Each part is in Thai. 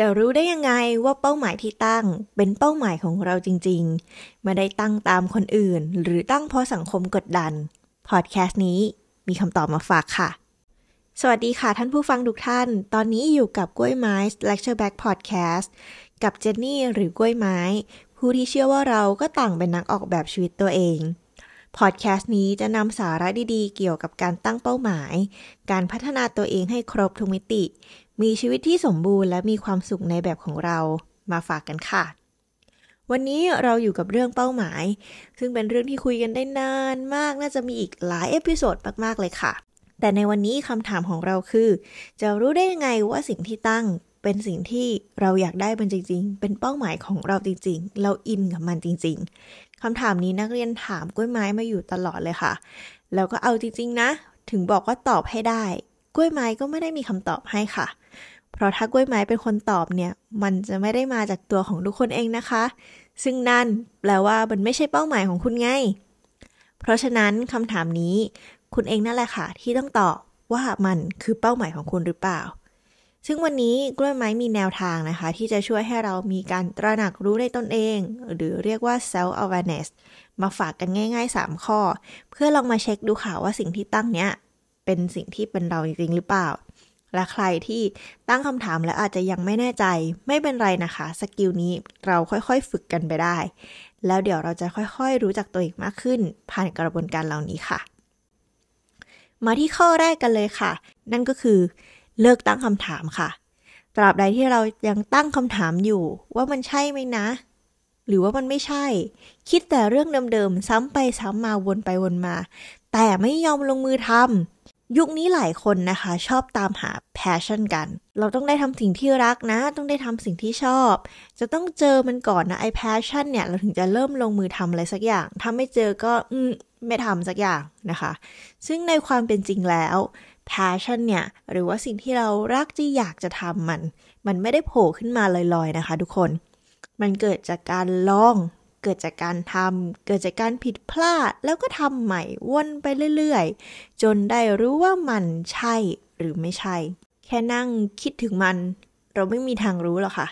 จะรู้ได้ยังไงว่าเป้าหมายที่ตั้ง เป็นเป้าหมายของเราจริงๆไม่ได้ตั้งตามคนอื่นหรือตั้งเพราะสังคมกดดัน พอดแคสต์นี้มีคำตอบมาฝากค่ะ สวัสดีค่ะท่านผู้ฟังทุกท่าน ตอนนี้อยู่กับกล้วยไม้ Lecture Back Podcast กับเจนนี่หรือกล้วยไม้ ผู้ที่เชื่อว่าเราก็ต่างเป็นนักออกแบบชีวิตตัวเอง พอดแคสต์นี้จะนำสาระดี ๆ เกี่ยวกับการตั้งเป้าหมาย การพัฒนาตัวเองให้ครบทุกมิติมีชีวิตที่สมบูรณ์และมีความสุขในแบบของเรา มาฝากกันค่ะ วันนี้เราอยู่กับเรื่องเป้าหมาย ซึ่งเป็นเรื่องที่คุยกันได้นานมาก น่าจะมีอีกหลายเอพิโซดมากๆเลยค่ะ แต่ในวันนี้คำถามของเราคือ จะรู้ได้ยังไงว่าสิ่งที่ตั้ง เป็นสิ่งที่เราอยากได้เป็นจริง ๆ เป็นเป้าหมายของเราจริงๆ เราอินกับมันจริงๆคำถามนี้นักเรียนถามกล้วยไม้มาอยู่ตลอดเลยค่ะ แล้วก็เอาจริงๆ นะ ถึงบอกว่าตอบให้ได้กล้วยไม้ก็ไม่ได้มีคำตอบให้ค่ะ เพราะถ้ากล้วยไม้เป็นคนตอบเนี่ย มันจะไม่ได้มาจากตัวของทุกคนเองนะคะ ซึ่งนั่นแปลว่ามันไม่ใช่เป้าหมายของคุณไง เพราะฉะนั้นคำถามนี้ คุณเองนั่นแหละค่ะที่ต้องตอบว่ามันคือเป้าหมายของคุณหรือเปล่า ซึ่งวันนี้กล้วยไม้มีแนวทางนะคะ ที่จะช่วยให้เรามีการตระหนักรู้ในตนเอง หรือเรียกว่า self awareness มาฝากกันง่ายๆ 3 ข้อ เพื่อลองมาเช็คดูค่ะว่าสิ่งที่ตั้งเนี้ยเป็นสิ่งที่เป็นเราจริงหรือเปล่า และใครที่ตั้งคำถามและอาจจะยังไม่แน่ใจ ไม่เป็นไรนะคะ สกิลนี้เราค่อยๆฝึกกันไปได้ แล้วเดี๋ยวเราจะค่อยๆ รู้จักตัวเองมากขึ้น ผ่านกระบวนการเหล่านี้ค่ะ มาที่ข้อแรกกันเลยค่ะ นั่นก็คือเลิกตั้งคำถามค่ะ ตราบใดที่เรายังตั้งคำถามอยู่ ว่ามันใช่ไหมนะ หรือว่ามันไม่ใช่ คิดแต่เรื่องเดิมๆซ้ำไปซ้ำมาวนไปวนมา แต่ไม่ยอมลงมือทยุคนี้หลายคนนะคะ ชอบตามหาแพชชั่นกัน เราต้องได้ทำสิ่งที่รักนะ ต้องได้ทำสิ่งที่ชอบ จะต้องเจอมันก่อนนะ ไอ้แพชชั่นเนี่ย เราถึงจะเริ่มลงมือทำอะไรสักอย่าง ถ้าไม่เจอก็อืมไม่ทำสักอย่างนะคะ ซึ่งในความเป็นจริงแล้ว แพชชั่นเนี่ย หรือว่าสิ่งที่เรารักที่อยากจะทำมัน มันไม่ได้โผล่ขึ้นมาลอยๆนะคะ ทุกคน มันเกิดจากการลองเกิดจากการทำเกิดจากการผิดพลาด แล้วก็ทำใหม่วนไปเรื่อยๆ จนได้รู้ว่ามันใช่หรือไม่ใช่ แค่นั่งคิดถึงมัน เราไม่มีทางรู้หรอกค่ะ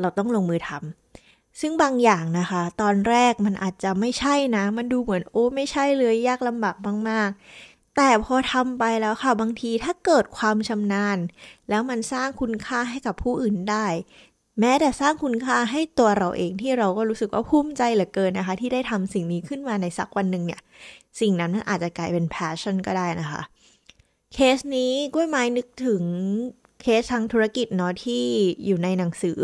เราต้องลงมือทำซึ่งบางอย่างนะคะ ตอนแรกมันอาจจะไม่ใช่นะ มันดูเหมือนโอ้ไม่ใช่เลย ยากลำบากมากๆ แต่พอทำไปแล้วค่ะบางทีถ้าเกิดความชำนาญ แล้วมันสร้างคุณค่าให้กับผู้อื่นได้แม้แต่สร้างคุณค่าให้ตัวเราเองที่เราก็รู้สึกว่าภูมิใจเหลือเกินนะคะ ที่ได้ทำสิ่งนี้ขึ้นมาในสักวันหนึ่งเนี่ย สิ่งนั้นอาจจะกลายเป็นแพชชั่นก็ได้นะคะเคสนี้กล้วยไม้นึกถึงเคสทางธุรกิจเนาะที่อยู่ในหนังสือ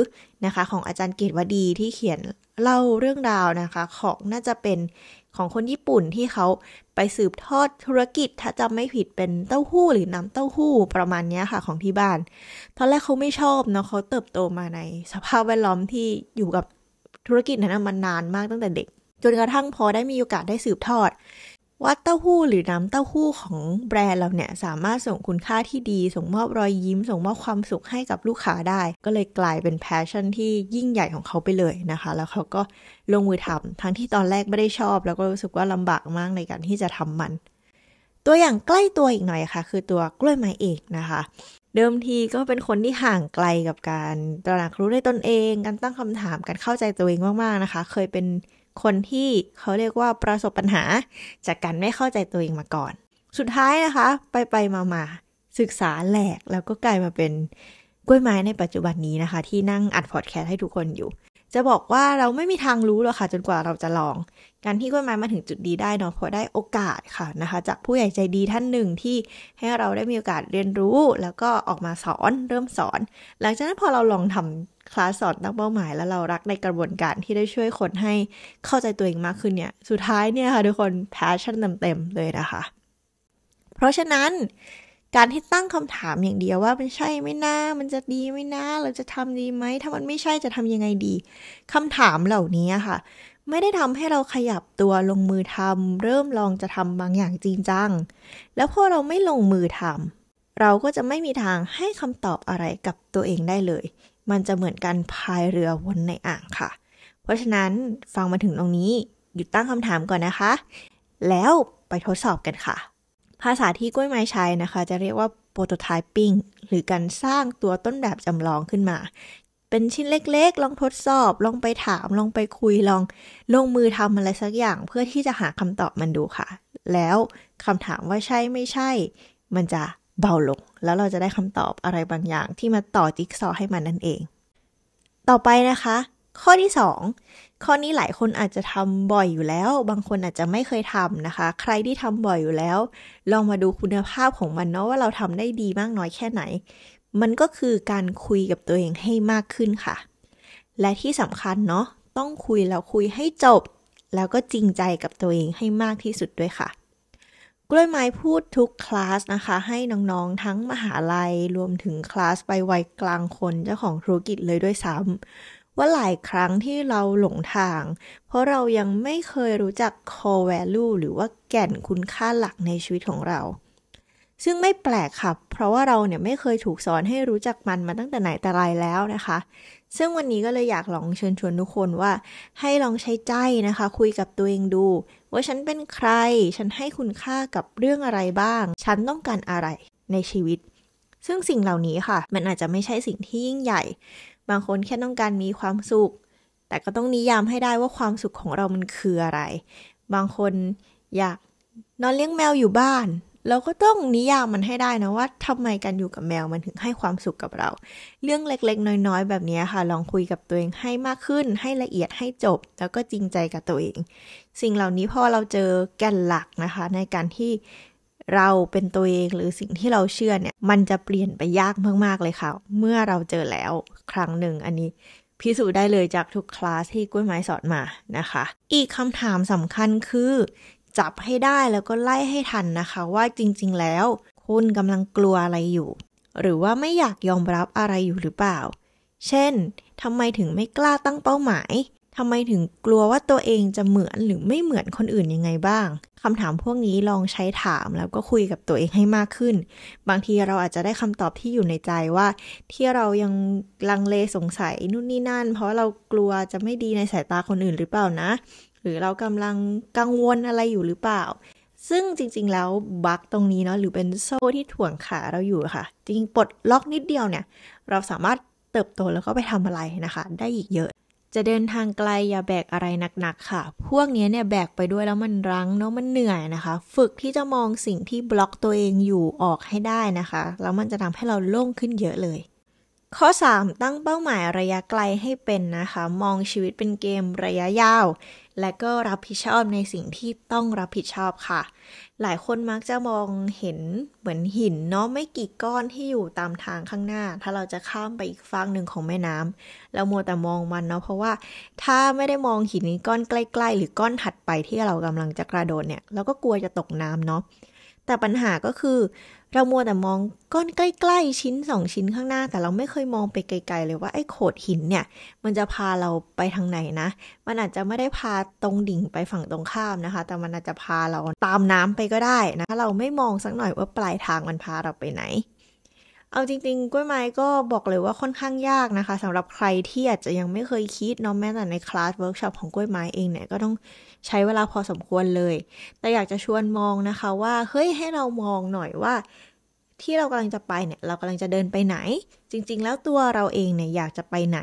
นะคะของอาจารย์เกตวดีที่เขียนเล่าเรื่องราวนะคะของน่าจะเป็นของคนญี่ปุ่นที่เขาไปสืบทอดธุรกิจถ้าจำไม่ผิดเป็นเต้าหู้หรือน้ำเต้าหู้ประมาณนี้ค่ะของที่บ้านตอนแรกเขาไม่ชอบเนาะเขาเติบโตมาในสภาพแวดล้อมที่อยู่กับธุรกิจนั้นมานานมากตั้งแต่เด็ก จนกระทั่งพอได้มีโอกาสได้สืบทอดว่าเต้าหู้หรือน้ำเต้าหู้ของแบรนด์เราเนี่ย สามารถส่งคุณค่าที่ดีส่งมอบรอยยิ้ม ส่งมอบความสุขให้กับลูกค้าได้ ก็เลยกลายเป็นแพชชั่นที่ยิ่งใหญ่ของเขาไปเลยนะคะ แล้วเขาก็ลงมือทำทั้งที่ตอนแรกไม่ได้ชอบแล้วก็รู้สึกว่าลำบากมากในการที่จะทำมัน ตัวอย่างใกล้ตัวอีกหน่อยค่ะ คือตัวกล้วยไม้เอกนะคะ เดิมทีก็เป็นคนที่ห่างไกลกับการ ตระหนักรู้ในตนเองการตั้งคำถามการเข้าใจตัวเองมากๆนะคะ เคยเป็นคนที่เขาเรียกว่าประสบปัญหา จากการไม่เข้าใจตัวเองมาก่อน สุดท้ายนะคะ ไปไปมามาศึกษาแหลกแล้วก็กลายมาเป็นกล้วยไม้ในปัจจุบันนี้นะคะ ที่นั่งอัดพอดแคสต์ให้ทุกคนอยู่ จะบอกว่าเราไม่มีทางรู้หรอกค่ะจนกว่าเราจะลอง การที่กล้วยไม้มาถึงจุดดีได้เนาะเพราะได้โอกาสค่ะนะคะจากผู้ใหญ่ใจดีท่านหนึ่งที่ให้เราได้มีโอกาสเรียนรู้แล้วก็ออกมาสอนเริ่มสอน หลังจากนั้นพอเราลองทำคลาสสอนตั้งเป้าหมายแล้วเรารักในกระบวนการที่ได้ช่วยคนให้เข้าใจตัวเองมากขึ้นเนี่ย สุดท้ายเนี่ยค่ะทุกคนแพชชั่นเต็มๆเลยนะคะ เพราะฉะนั้น การที่ตั้งคำถามอย่างเดียวว่ามันใช่ไม่น่ามันจะดีไม่น่าเราจะทำดีไหม ถ้ามันไม่ใช่จะทำยังไงดี คำถามเหล่านี้ค่ะ ไม่ได้ทำให้เราขยับตัวลงมือทำ เริ่มลองจะทำบางอย่างจริงจัง แล้วพอเราไม่ลงมือทำ เราก็จะไม่มีทางให้คำตอบอะไรกับตัวเองได้เลยมันจะเหมือนการพายเรือวนในอ่างค่ะ เพราะฉะนั้นฟังมาถึงตรงนี้หยุดตั้งคำถามก่อนนะคะ แล้วไปทดสอบกันค่ะ ภาษาที่กล้วยไม้ใช้นะคะ จะเรียกว่า prototyping หรือการสร้างตัวต้นแบบจำลองขึ้นมา เป็นชิ้นเล็กๆ ลองทดสอบ ลองไปถาม ลองไปคุยลองลงมือทำอะไรสักอย่างเพื่อที่จะหาคำตอบมันดูค่ะ แล้วคำถามว่าใช่ไม่ใช่ มันจะเบาลงแล้วเราจะได้คำตอบอะไรบางอย่างที่มาต่อจิ๊กซอ ให้มันนั่นเอง ต่อไปนะคะ ข้อที่ 2 ข้อนี้หลายคนอาจจะทำบ่อยอยู่แล้ว บางคนอาจจะไม่เคยทำนะคะ ใครที่ทำบ่อยอยู่แล้ว ลองมาดูคุณภาพของมันเนาะว่าเราทำได้ดีมากน้อยแค่ไหน มันก็คือการคุยกับตัวเองให้มากขึ้นค่ะ และที่สำคัญเนาะต้องคุยแล้วคุยให้จบแล้วก็จริงใจกับตัวเองให้มากที่สุดด้วยค่ะกล้วยไม้พูดทุกคลาสนะคะ ให้น้องๆทั้งมหาลัย รวมถึงคลาสไปวัยกลางคนเจ้าของธุรกิจเลยด้วยซ้ำว่าหลายครั้งที่เราหลงทาง เพราะเรายังไม่เคยรู้จัก core value หรือว่าแก่นคุณค่าหลักในชีวิตของเรา ซึ่งไม่แปลกค่ะเพราะว่าเราเนี่ยไม่เคยถูกสอนให้รู้จักมันมาตั้งแต่ไหนแต่ไรแล้วนะคะซึ่งวันนี้ก็เลยอยากลองเชิญชวนทุกคนว่าให้ลองใช้ใจนะคะ คุยกับตัวเองดู ว่าฉันเป็นใคร ฉันให้คุณค่ากับเรื่องอะไรบ้าง ฉันต้องการอะไรในชีวิต ซึ่งสิ่งเหล่านี้ค่ะ มันอาจจะไม่ใช่สิ่งที่ยิ่งใหญ่ บางคนแค่ต้องการมีความสุข แต่ก็ต้องนิยามให้ได้ว่าความสุขของเรามันคืออะไร บางคนอยากนอนเลี้ยงแมวอยู่บ้านเราก็ต้องนิยามมันให้ได้นะว่าทำไมการอยู่กับแมวมันถึงให้ความสุขกับเรา เรื่องเล็กๆ น้อย ๆ แบบนี้ค่ะ ลองคุยกับตัวเองให้มากขึ้นให้ละเอียดให้จบ แล้วก็จริงใจกับตัวเอง สิ่งเหล่านี้พอเราเจอแกนหลักนะคะ ในการที่เราเป็นตัวเองหรือสิ่งที่เราเชื่อเนี่ย มันจะเปลี่ยนไปยากมากๆเลยค่ะ เมื่อเราเจอแล้วครั้งหนึ่งอันนี้ พิสูจน์ได้เลยจากทุกคลาสที่กล้วยไม้สอนมานะคะอีกคำถามสำคัญคือจับให้ได้แล้วก็ไล่ให้ทันนะคะ ว่าจริงๆแล้วคุณกำลังกลัวอะไรอยู่ หรือว่าไม่อยากยอมรับอะไรอยู่หรือเปล่า เช่นทำไมถึงไม่กล้าตั้งเป้าหมายทำไมถึงกลัวว่าตัวเองจะเหมือนหรือไม่เหมือนคนอื่นยังไงบ้างคำถามพวกนี้ลองใช้ถามแล้วก็คุยกับตัวเองให้มากขึ้น บางทีเราอาจจะได้คำตอบที่อยู่ในใจว่า ที่เรายังลังเลสงสัยนู่นนี่นั่น เพราะเรากลัวจะไม่ดีในสายตาคนอื่นหรือเปล่านะหรือเรากำลังกังวลอะไรอยู่หรือเปล่า ซึ่งจริงๆแล้วบั๊กตรงนี้เนาะหรือเป็นโซ่ที่ถ่วงขาเราอยู่ค่ะ จริงปลดล็อกนิดเดียวเนี่ยเราสามารถเติบโตแล้วก็ไปทำอะไรนะคะ ได้อีกเยอะ จะเดินทางไกลอย่าแบกอะไรหนักๆ ค่ะ พวกนี้เนี่ยแบกไปด้วยแล้วมันรั้งเนาะมันเหนื่อยนะคะ ฝึกที่จะมองสิ่งที่บล็อกตัวเองอยู่ออกให้ได้นะคะแล้วมันจะทำให้เราโล่งขึ้นเยอะเลย ข้อ 3 ตั้งเป้าหมายระยะไกลให้เป็นนะคะ มองชีวิตเป็นเกมระยะยาวและก็รับผิดชอบในสิ่งที่ต้องรับผิดชอบค่ะ หลายคนมักจะมองเห็นเหมือนหินเนาะไม่กี่ก้อนที่อยู่ตามทางข้างหน้า ถ้าเราจะข้ามไปอีกฝั่งหนึ่งของแม่น้ำ เรามัวแต่มองมันเนาะเพราะว่าถ้าไม่ได้มองหินก้อนใกล้ ๆ หรือก้อนถัดไปที่เรากำลังจะกระโดดเนี่ยเราก็กลัวจะตกน้ำเนาะแต่ปัญหาก็คือเรามัวแต่มองก้อนใกล้ๆชิ้นสองชิ้นข้างหน้า แต่เราไม่เคยมองไปไกลๆเลยว่าไอ้โขดหินเนี่ยมันจะพาเราไปทางไหนนะ มันอาจจะไม่ได้พาตรงดิ่งไปฝั่งตรงข้ามนะคะ แต่มันอาจจะพาเราตามน้ำไปก็ได้นะเราไม่มองสักหน่อยว่าปลายทางมันพาเราไปไหนเอาจริงๆกล้วยไม้ก็บอกเลยว่าค่อนข้างยากนะคะสำหรับใครที่อาจจะยังไม่เคยคิดเนาะแม้แต่ในคลาสเวิร์กช็อปของกล้วยไม้เองเนี่ยก็ต้องใช้เวลาพอสมควรเลย แต่อยากจะชวนมองนะคะว่า เฮ้ย ให้เรามองหน่อยว่า ที่เรากำลังจะไปเนี่ยเรากำลังจะเดินไปไหน จริง ๆ แล้วตัวเราเองเนี่ยอยากจะไปไหน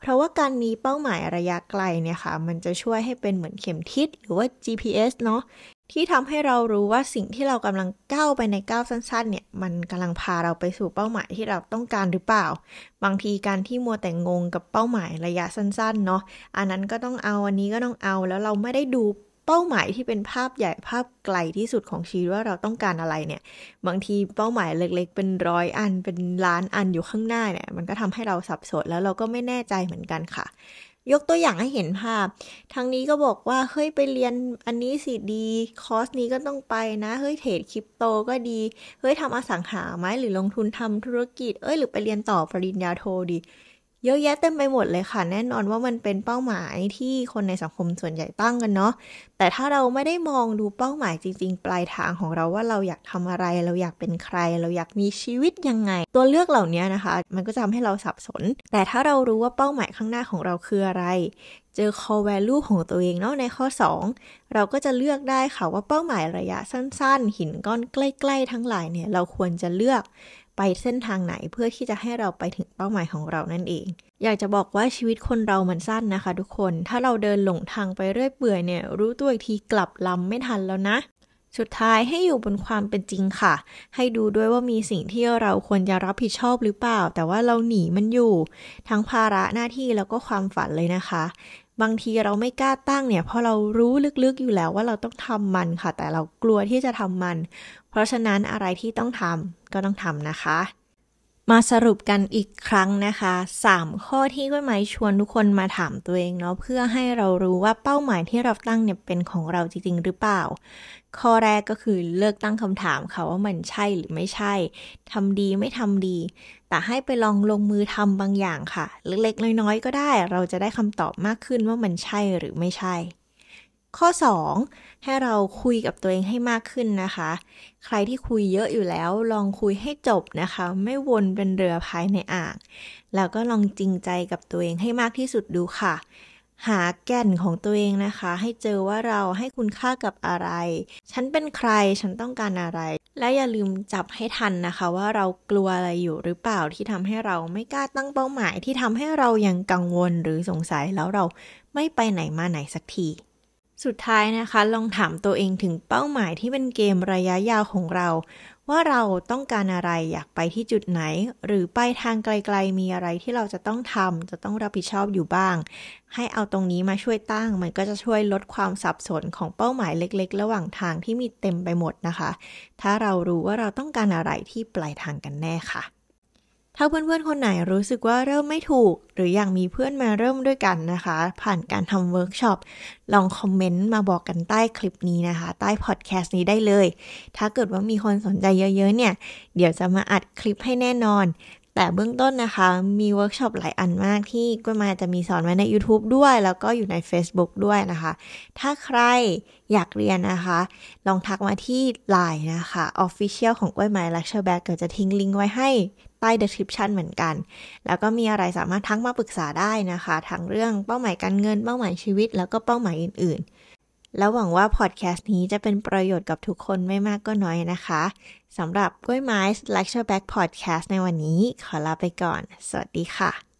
เพราะว่าการมีเป้าหมายระยะไกลเนี่ยค่ะ มันจะช่วยให้เป็นเหมือนเข็มทิศหรือว่า GPS เนาะที่ทำให้เรารู้ว่าสิ่งที่เรากำลังก้าวไปในก้าวสั้นๆเนี่ย มันกำลังพาเราไปสู่เป้าหมายที่เราต้องการหรือเปล่า บางทีการที่มัวแต่งงกับเป้าหมายระยะสั้นๆ เนาะอันนั้นก็ต้องเอาอันนี้ก็ต้องเอาแล้วเราไม่ได้ดูเป้าหมายที่เป็นภาพใหญ่ภาพไกลที่สุดของชีวิตว่าเราต้องการอะไรเนี่ย บางทีเป้าหมาย เล็กๆ เป็นร้อยอันเป็นล้านอันอยู่ข้างหน้าเนี่ย มันก็ทำให้เราสับสนแล้วเราก็ไม่แน่ใจเหมือนกันค่ะยกตัวอย่างให้เห็นภาพทางนี้ก็บอกว่า เฮ้ยไปเรียนอันนี้สิดี คอร์สนี้ก็ต้องไปนะ เฮ้ยเทรดคริปโตก็ดี เฮ้ยทำอสังหาไหมหรือลงทุนทำธุรกิจเอ้ยหรือไปเรียนต่อปริญญาโทดีเยอะแยะเต็มไปหมดเลยค่ะ แน่นอนว่ามันเป็นเป้าหมายที่คนในสังคมส่วนใหญ่ตั้งกัน เนาะแต่ถ้าเราไม่ได้มองดูเป้าหมายจริงๆ ปลายทางของเราว่าเราอยากทำอะไร เราอยากเป็นใคร เราอยากมีชีวิตยังไง ตัวเลือกเหล่านี้นะคะ มันก็จะทำให้เราสับสน แต่ถ้าเรารู้ว่าเป้าหมายข้างหน้าของเราคืออะไรเจอ core value ของตัวเองเนาะในข้อ 2 เราก็จะเลือกได้ค่ะว่าเป้าหมายระยะสั้น ๆหินก้อนใกล้ ๆ ทั้งหลายเนี่ยเราควรจะเลือกไปเส้นทางไหนเพื่อที่จะให้เราไปถึงเป้าหมายของเรานั่นเอง อยากจะบอกว่าชีวิตคนเรามันสั้นนะคะทุกคน ถ้าเราเดินหลงทางไปเรื่อยเปื่อยเนี่ยรู้ตัวอีกทีกลับลำไม่ทันแล้วนะ สุดท้ายให้อยู่บนความเป็นจริงค่ะ ให้ดูด้วยว่ามีสิ่งที่เราควรจะรับผิดชอบหรือเปล่า แต่ว่าเราหนีมันอยู่ ทั้งภาระหน้าที่แล้วก็ความฝันเลยนะคะ บางทีเราไม่กล้าตั้งเนี่ยเพราะเรารู้ลึกๆอยู่แล้วว่าเราต้องทำมันค่ะ แต่เรากลัวที่จะทำมันเพราะฉะนั้นอะไรที่ต้องทำก็ต้องทำนะคะ มาสรุปกันอีกครั้งนะคะ 3 ข้อที่ก้อยไม้ชวนทุกคนมาถามตัวเองเนาะเพื่อให้เรารู้ว่าเป้าหมายที่เราตั้งเนี่ยเป็นของเราจริงๆหรือเปล่า ข้อแรกก็คือเลิกตั้งคำถามค่ะว่ามันใช่หรือไม่ใช่ทำดีไม่ทำดี แต่ให้ไปลองลงมือทำบางอย่างค่ะ เล็กๆน้อยๆก็ได้ เราจะได้คำตอบมากขึ้นว่ามันใช่หรือไม่ใช่ข้อ 2 ให้เราคุยกับตัวเองให้มากขึ้นนะคะ ใครที่คุยเยอะอยู่แล้ว ลองคุยให้จบนะคะ ไม่วนเป็นเรือภายในอ่าง แล้วก็ลองจริงใจกับตัวเองให้มากที่สุดดูค่ะ หาแก่นของตัวเองนะคะ ให้เจอว่าเราให้คุณค่ากับอะไร ฉันเป็นใคร ฉันต้องการอะไร และอย่าลืมจับให้ทันนะคะ ว่าเรากลัวอะไรอยู่หรือเปล่าที่ทำให้เราไม่กล้าตั้งเป้าหมายที่ทำให้เรายังกังวลหรือสงสัยแล้วเราไม่ไปไหนมาไหนสักทีสุดท้ายนะคะลองถามตัวเองถึงเป้าหมายที่เป็นเกมระยะยาวของเรา ว่าเราต้องการอะไรอยากไปที่จุดไหน หรือไปทางไกล ๆ มีอะไรที่เราจะต้องทำจะต้องรับผิดชอบอยู่บ้าง ให้เอาตรงนี้มาช่วยตั้ง มันก็จะช่วยลดความสับสนของเป้าหมายเล็กๆ ระหว่างทางที่มีเต็มไปหมดนะคะ ถ้าเรารู้ว่าเราต้องการอะไรที่ปลายทางกันแน่ค่ะถ้าเพื่อนๆ คนไหนรู้สึกว่าเริ่มไม่ถูก หรืออยากมีเพื่อนมาเริ่มด้วยกันนะคะ ผ่านการทำเวิร์กช็อป ลองคอมเมนต์มาบอกกันใต้คลิปนี้นะคะ ใต้พอดแคสต์นี้ได้เลย ถ้าเกิดว่ามีคนสนใจเยอะๆ เนี่ย เดี๋ยวจะมาอัดคลิปให้แน่นอนแต่เบื้องต้นนะคะมีเวิร์กช็อปหลายอันมากที่กุ้ยมาจะมีสอนไว้ใน YouTube ด้วย แล้วก็อยู่ใน Facebook ด้วยนะคะ ถ้าใครอยากเรียนนะคะ ลองทักมาที่ Line นะคะ Official ของกล้วยไม้ Lecture Back เกิดจะทิ้งลิงก์ไว้ให้ ใต้ description เหมือนกัน แล้วก็มีอะไรสามารถทักมาปรึกษาได้นะคะ ทั้งเรื่องเป้าหมายการเงิน เป้าหมายชีวิตแล้วก็เป้าหมายอื่นๆแล้วหวังว่าพอดแคสต์นี้จะเป็นประโยชน์กับทุกคนไม่มากก็น้อยนะคะสำหรับกล้วยไม้ Lecture Back Podcast ในวันนี้ ขอลาไปก่อน สวัสดีค่ะ